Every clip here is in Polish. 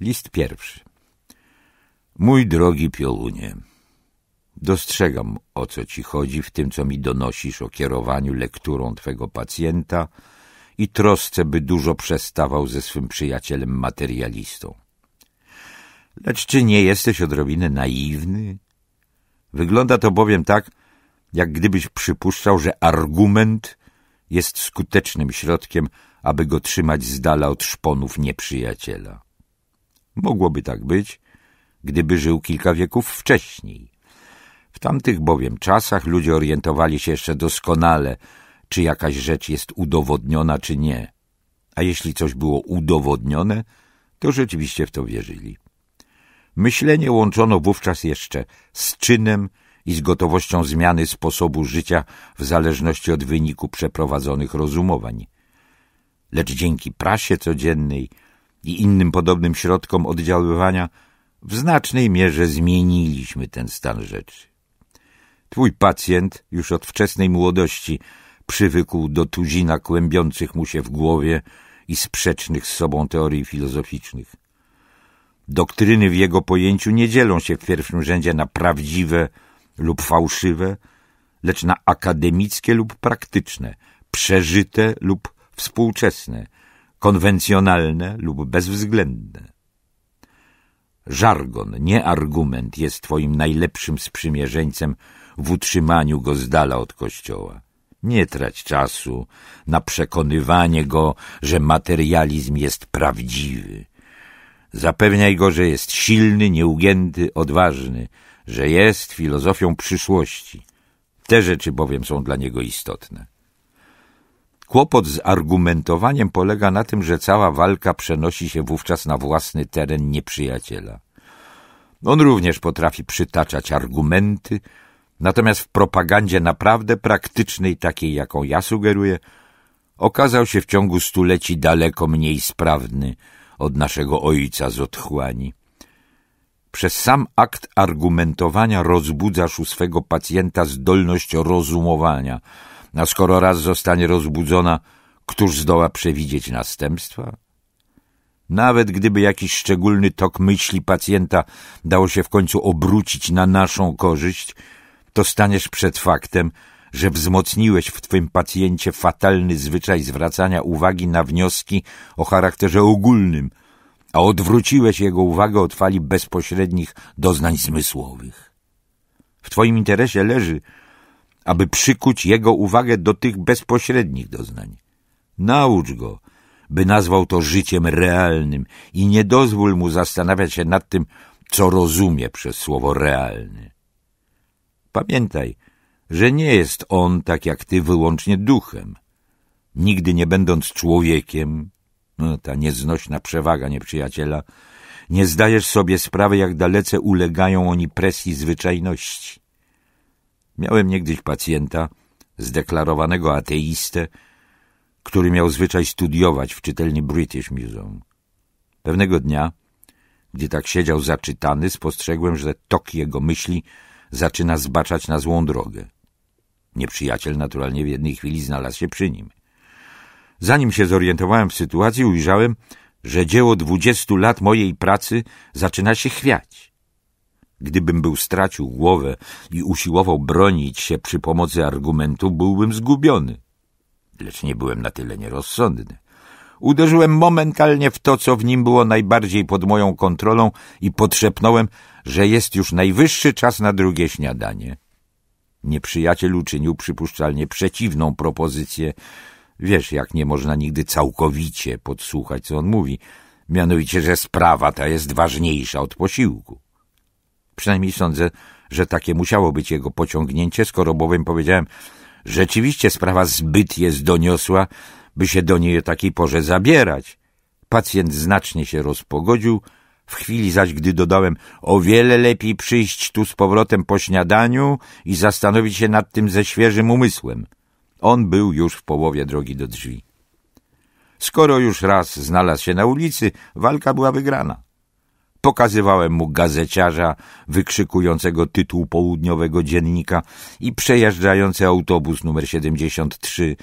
List pierwszy. Mój drogi Piołunie, dostrzegam, o co ci chodzi w tym, co mi donosisz o kierowaniu lekturą twego pacjenta i trosce, by dużo przestawał ze swym przyjacielem materialistą. Lecz czy nie jesteś odrobinę naiwny? Wygląda to bowiem tak, jak gdybyś przypuszczał, że argument jest skutecznym środkiem, aby go trzymać z dala od szponów nieprzyjaciela. Mogłoby tak być, gdyby żył kilka wieków wcześniej. W tamtych bowiem czasach ludzie orientowali się jeszcze doskonale, czy jakaś rzecz jest udowodniona, czy nie. A jeśli coś było udowodnione, to rzeczywiście w to wierzyli. Myślenie łączono wówczas jeszcze z czynem i z gotowością zmiany sposobu życia w zależności od wyniku przeprowadzonych rozumowań. Lecz dzięki prasie codziennej i innym podobnym środkom oddziaływania w znacznej mierze zmieniliśmy ten stan rzeczy. Twój pacjent już od wczesnej młodości przywykł do tuzina kłębiących mu się w głowie i sprzecznych z sobą teorii filozoficznych. Doktryny w jego pojęciu nie dzielą się w pierwszym rzędzie na prawdziwe lub fałszywe, lecz na akademickie lub praktyczne, przeżyte lub współczesne – konwencjonalne lub bezwzględne. Żargon, nie argument, jest twoim najlepszym sprzymierzeńcem w utrzymaniu go z dala od kościoła. Nie trać czasu na przekonywanie go, że materializm jest prawdziwy. Zapewniaj go, że jest silny, nieugięty, odważny, że jest filozofią przyszłości. Te rzeczy bowiem są dla niego istotne. Kłopot z argumentowaniem polega na tym, że cała walka przenosi się wówczas na własny teren nieprzyjaciela. On również potrafi przytaczać argumenty, natomiast w propagandzie naprawdę praktycznej, takiej jaką ja sugeruję, okazał się w ciągu stuleci daleko mniej sprawny od naszego ojca z otchłani. Przez sam akt argumentowania rozbudzasz u swego pacjenta zdolność rozumowania – a skoro raz zostanie rozbudzona, któż zdoła przewidzieć następstwa? Nawet gdyby jakiś szczególny tok myśli pacjenta dało się w końcu obrócić na naszą korzyść, to staniesz przed faktem, że wzmocniłeś w twym pacjencie fatalny zwyczaj zwracania uwagi na wnioski o charakterze ogólnym, a odwróciłeś jego uwagę od fali bezpośrednich doznań zmysłowych. W twoim interesie leży, aby przykuć jego uwagę do tych bezpośrednich doznań. Naucz go, by nazwał to życiem realnym i nie dozwól mu zastanawiać się nad tym, co rozumie przez słowo realny. Pamiętaj, że nie jest on, tak jak ty, wyłącznie duchem. Nigdy nie będąc człowiekiem, no, ta nieznośna przewaga nieprzyjaciela, nie zdajesz sobie sprawy, jak dalece ulegają oni presji zwyczajności. Miałem niegdyś pacjenta, zdeklarowanego ateistę, który miał zwyczaj studiować w czytelni British Museum. Pewnego dnia, gdy tak siedział zaczytany, spostrzegłem, że tok jego myśli zaczyna zbaczać na złą drogę. Nieprzyjaciel naturalnie w jednej chwili znalazł się przy nim. Zanim się zorientowałem w sytuacji, ujrzałem, że dzieło dwudziestu lat mojej pracy zaczyna się chwiać. Gdybym był stracił głowę i usiłował bronić się przy pomocy argumentu, byłbym zgubiony. Lecz nie byłem na tyle nierozsądny. Uderzyłem momentalnie w to, co w nim było najbardziej pod moją kontrolą i podszepnąłem, że jest już najwyższy czas na drugie śniadanie. Nieprzyjaciel uczynił przypuszczalnie przeciwną propozycję. Wiesz, jak nie można nigdy całkowicie podsłuchać, co on mówi. Mianowicie, że sprawa ta jest ważniejsza od posiłku. Przynajmniej sądzę, że takie musiało być jego pociągnięcie, skoro bowiem powiedziałem, rzeczywiście sprawa zbyt jest doniosła, by się do niej o takiej porze zabierać. Pacjent znacznie się rozpogodził, w chwili zaś, gdy dodałem, o wiele lepiej przyjść tu z powrotem po śniadaniu i zastanowić się nad tym ze świeżym umysłem. On był już w połowie drogi do drzwi. Skoro już raz znalazł się na ulicy, walka była wygrana. Pokazywałem mu gazeciarza wykrzykującego tytuł południowego dziennika i przejeżdżający autobus numer 73.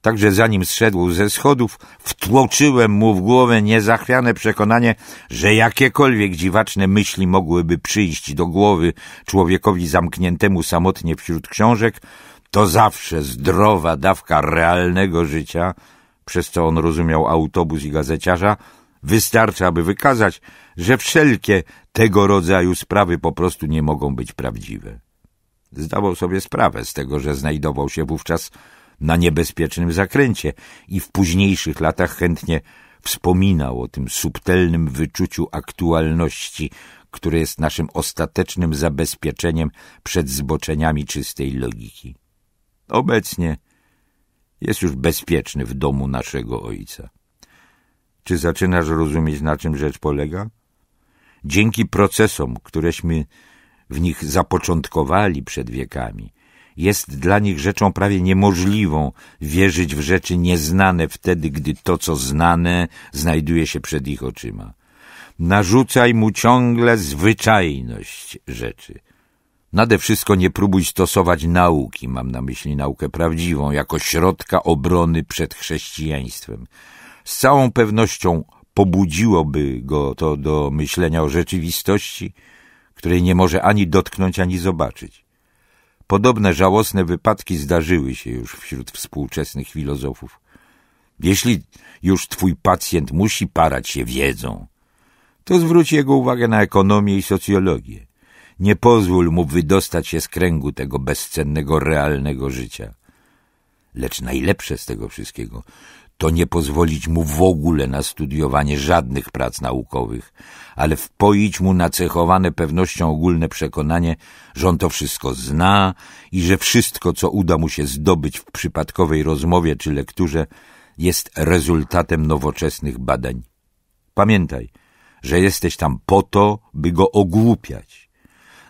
Także zanim zszedł ze schodów, wtłoczyłem mu w głowę niezachwiane przekonanie, że jakiekolwiek dziwaczne myśli mogłyby przyjść do głowy człowiekowi zamkniętemu samotnie wśród książek, to zawsze zdrowa dawka realnego życia, przez co on rozumiał autobus i gazeciarza, Wystarczy, aby wykazać, że wszelkie tego rodzaju sprawy po prostu nie mogą być prawdziwe. Zdawał sobie sprawę z tego, że znajdował się wówczas na niebezpiecznym zakręcie i w późniejszych latach chętnie wspominał o tym subtelnym wyczuciu aktualności, które jest naszym ostatecznym zabezpieczeniem przed zboczeniami czystej logiki. Obecnie jest już bezpieczny w domu naszego ojca. Czy zaczynasz rozumieć, na czym rzecz polega? Dzięki procesom, któreśmy w nich zapoczątkowali przed wiekami, jest dla nich rzeczą prawie niemożliwą wierzyć w rzeczy nieznane wtedy, gdy to, co znane, znajduje się przed ich oczyma. Narzucaj mu ciągle zwyczajność rzeczy. Nade wszystko nie próbuj stosować nauki, mam na myśli naukę prawdziwą, jako środka obrony przed chrześcijaństwem z całą pewnością pobudziłoby go to do myślenia o rzeczywistości, której nie może ani dotknąć, ani zobaczyć. Podobne żałosne wypadki zdarzyły się już wśród współczesnych filozofów. Jeśli już twój pacjent musi parać się wiedzą, to zwróć jego uwagę na ekonomię i socjologię. Nie pozwól mu wydostać się z kręgu tego bezcennego, realnego życia. Lecz najlepsze z tego wszystkiego to nie pozwolić mu w ogóle na studiowanie żadnych prac naukowych, ale wpoić mu nacechowane pewnością ogólne przekonanie, że on to wszystko zna i że wszystko, co uda mu się zdobyć w przypadkowej rozmowie czy lekturze, jest rezultatem nowoczesnych badań. Pamiętaj, że jesteś tam po to, by go ogłupiać.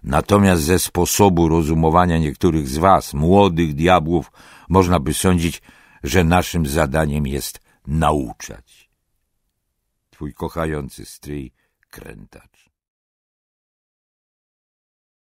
Natomiast ze sposobu rozumowania niektórych z was, młodych diabłów, można by sądzić, że naszym zadaniem jest nauczać. Twój kochający stryj krętacz.